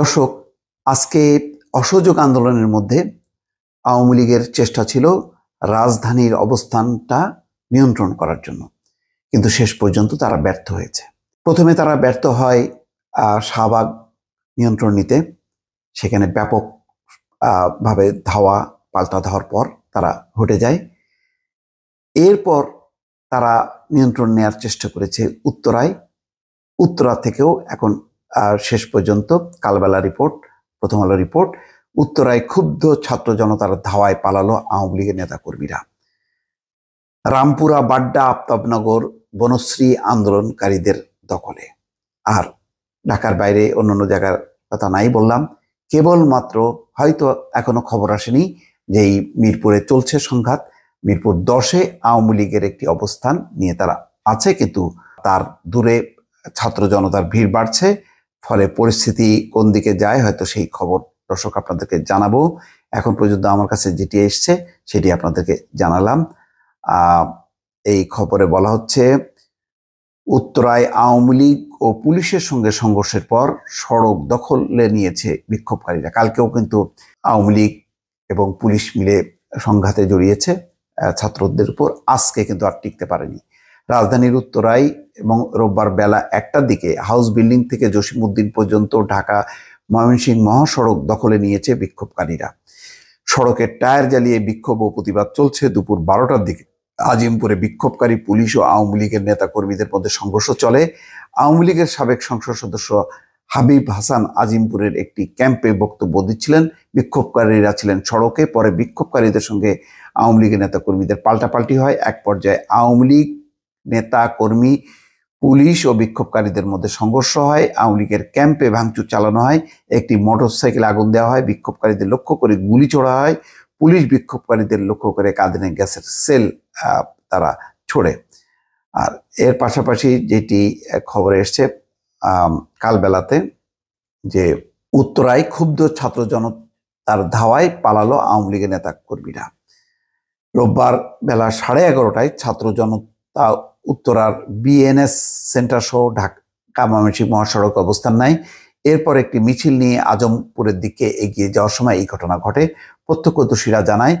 দর্শক আজকে অসহযোগ আন্দোলনের মধ্যে আওয়ামী লীগের চেষ্টা ছিল রাজধানীর অবস্থানটা নিয়ন্ত্রণ করার জন্য কিন্তু শেষ পর্যন্ত তারা ব্যর্থ হয়েছে প্রথমে তারা ব্যর্থ হয় শাহবাগ নিয়ন্ত্রণ নিতে সেখানে ব্যাপক ভাবে ধাওয়া পাল্টা ধাওয়ার পর তারা ঘটে যায় এরপর তারা নিয়ন্ত্রণ নেয়ার চেষ্টা করেছে উত্তরায় উত্তরা থেকেও এখন আর শেষ পর্যন্ত কালবেলা রিপোর্ট প্রথম আলো রিপোর্ট উত্তরায় ক্ষুব্ধ ছাত্র জনতার ধাওয়ায় পালালো আওয়ামী লীগের নেতাকর্মীরা রামপুরা বাড্ডা আফতাবনগর বনশ্রী আন্দোলনকারীদের দখলে আর ঢাকার বাইরে অন্যান্য জায়গার কথা নাই বললাম কেবলমাত্র হয়তো এখনো খবর আসেনি যে এই মিরপুরে চলছে সংঘাত মিরপুর দশে আওয়ামী লীগের একটি অবস্থান নিয়ে তারা আছে কিন্তু তার দূরে ছাত্র জনতার ভিড় বাড়ছে ফলে পরিস্থিতি কোন দিকে যায় হয়তো সেই খবর দর্শক আপনাদেরকে জানাবো এখন পর্যন্ত আমার কাছে যেটি এসছে সেটি আপনাদেরকে জানালাম এই খবরে বলা হচ্ছে উত্তরায় আওয়ামী লীগ ও পুলিশের সঙ্গে সংঘর্ষের পর সড়ক দখলে নিয়েছে বিক্ষোভকারীরা কালকেও কিন্তু আওয়ামী লীগ এবং পুলিশ মিলে সংঘাতে জড়িয়েছে ছাত্রদের উপর আজকে কিন্তু আর টিকতে পারেনি রাজধানীর উত্তরায় এবং রোববার বেলা একটার দিকে হাউস বিল্ডিং থেকে জসিমউদ্দিন পর্যন্ত ঢাকা ময়মনসিংহ মহাসড়ক দখলে নিয়েছে বিক্ষোভকারীরা সড়কের টায়ার জ্বালিয়ে বিক্ষোভ ও প্রতিবাদ চলছে দুপুর বারোটার দিকে আজিমপুরে বিক্ষোভকারী পুলিশ ও আওয়ামী লীগের নেতাকর্মীদের মধ্যে সংঘর্ষ চলে আওয়ামী লীগের সাবেক সংসদ সদস্য হাবিব হাসান আজিমপুরের একটি ক্যাম্পে বক্তব্য দিচ্ছিলেন বিক্ষোভকারীরা ছিলেন সড়কে পরে বিক্ষোভকারীদের সঙ্গে আওয়ামী লীগের নেতা কর্মীদের পাল্টাপাল্টি হয় এক পর্যায়ে আওয়ামী লীগ নেতা কর্মী পুলিশ ও বিক্ষোভকারীদের মধ্যে সংঘর্ষ হয় আওয়ামী লীগের ক্যাম্পে ভাঙচুর চালানো হয় একটি মোটরসাইকেল আগুন দেওয়া হয় বিক্ষোভকারীদের লক্ষ্য করে গুলি ছোড়া হয় পুলিশ বিক্ষোভকারীদের লক্ষ্য করে কাঁদিনে গ্যাসের সেল তারা ছোড়ে আর এর পাশাপাশি যেটি খবর এসছে কালবেলাতে যে উত্তরায় ক্ষুব্ধ ছাত্র তার ধাওয়ায় পালালো আওয়ামী লীগের নেতা কর্মীরা রোববার বেলা সাড়ে এগারোটায় ছাত্র জনতা তা উত্তরার বিএনএস সেন্টার সহ ঢাকা ময়মনসিংহ মহাসড়ক অবস্থান নেয় এরপর একটি মিছিল নিয়ে আজমপুরের দিকে এগিয়ে যাওয়ার সময় এই ঘটনা ঘটে প্রত্যক্ষদর্শীরা জানায়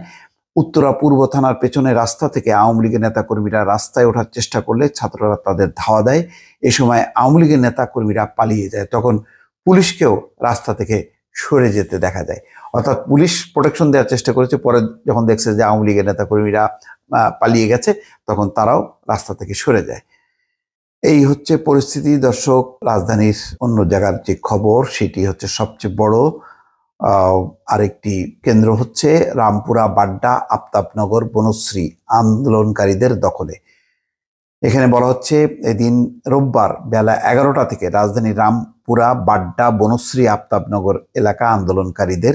উত্তরা পূর্ব থানার পেছনে রাস্তা থেকে আওয়ামী লীগের নেতাকর্মীরা রাস্তায় ওঠার চেষ্টা করলে ছাত্ররা তাদের ধাওয়া দেয় এ সময় আওয়ামী লীগের নেতাকর্মীরা পালিয়ে যায় তখন পুলিশকেও রাস্তা থেকে সরে যেতে দেখা যায় অর্থাৎ পুলিশ প্রোটেকশন দেওয়ার চেষ্টা করেছে পরে যখন দেখছে যে আওয়ামী লীগের নেতাকর্মীরা পালিয়ে গেছে তখন তারাও রাস্তা থেকে সরে যায় এই হচ্ছে পরিস্থিতি দর্শক রাজধানীর অন্য জায়গার যে খবর সেটি হচ্ছে সবচেয়ে বড় আরেকটি কেন্দ্র হচ্ছে রামপুরা বাড্ডা আফতাবনগর বনশ্রী আন্দোলনকারীদের দখলে এখানে বলা হচ্ছে এদিন রোববার বেলা এগারোটা থেকে রাজধানী রামপুরা বাড্ডা বনশ্রী আফতাবনগর এলাকা আন্দোলনকারীদের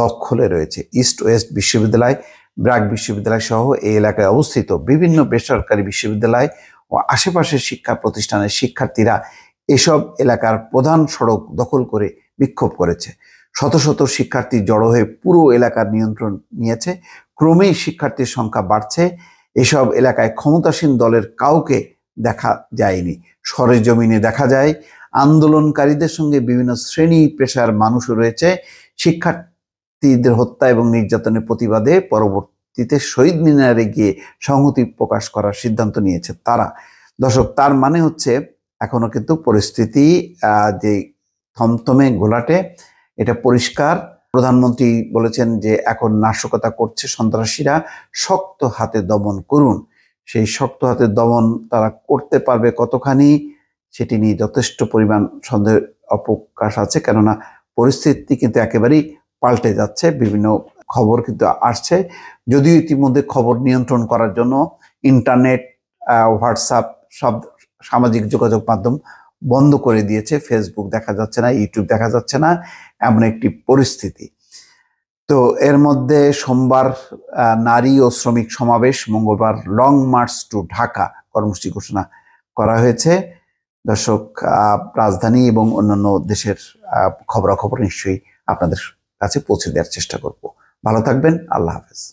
দখলে রয়েছে ইস্ট ওয়েস্ট বিশ্ববিদ্যালয় ব্রাক বিশ্ববিদ্যালয় সহ এই এলাকায় অবস্থিত বিভিন্ন বেসরকারি বিশ্ববিদ্যালয় ও আশেপাশের শিক্ষা প্রতিষ্ঠানের শিক্ষার্থীরা এসব এলাকার প্রধান সড়ক দখল করে বিক্ষোভ করেছে শত শত শিক্ষার্থী জড়ো হয়ে পুরো এলাকার নিয়ন্ত্রণ নিয়েছে ক্রমেই শিক্ষার্থীর সংখ্যা বাড়ছে এসব এলাকায় ক্ষমতাসীন দলের কাউকে দেখা যায়নি সরেজমিনে দেখা যায় আন্দোলনকারীদের সঙ্গে বিভিন্ন শ্রেণী পেশার মানুষ রয়েছে শিক্ষার্থীদের হত্যা এবং নির্যাতনের প্রতিবাদে পরবর্তীতে শহীদ মিনারে গিয়ে সংহতি প্রকাশ করার সিদ্ধান্ত নিয়েছে তারা দর্শক তার মানে হচ্ছে এখনো কিন্তু পরিস্থিতি যে থমথমে ঘোলাটে এটা পরিষ্কার প্রধানমন্ত্রী বলেছেন যে এখন নাশকতা করছে সন্ত্রাসীরা শক্ত হাতে দমন করুন সেই শক্ত হাতে দমন তারা করতে পারবে কতখানি সেটি নিয়ে যথেষ্ট পরিমাণ সন্দেহের অপকাশ আছে কেননা পরিস্থিতি কিন্তু একেবারেই পাল্টে যাচ্ছে বিভিন্ন খবর কিন্তু আসছে যদিও ইতিমধ্যে খবর নিয়ন্ত্রণ করার জন্য ইন্টারনেট হোয়াটসঅ্যাপ সব সামাজিক যোগাযোগ মাধ্যম বন্ধ করে দিয়েছে ফেসবুক দেখা যাচ্ছে না ইউটিউব দেখা যাচ্ছে না এমন একটি পরিস্থিতি তো এর মধ্যে সোমবার নারী ও শ্রমিক সমাবেশ মঙ্গলবার লং মার্চ টু ঢাকা কর্মসূচি ঘোষণা করা হয়েছে দর্শক রাজধানী এবং অন্যান্য দেশের খবরাখবর নিশ্চয়ই আপনাদের কাছে পৌঁছে দেওয়ার চেষ্টা করব ভালো থাকবেন আল্লাহ হাফেজ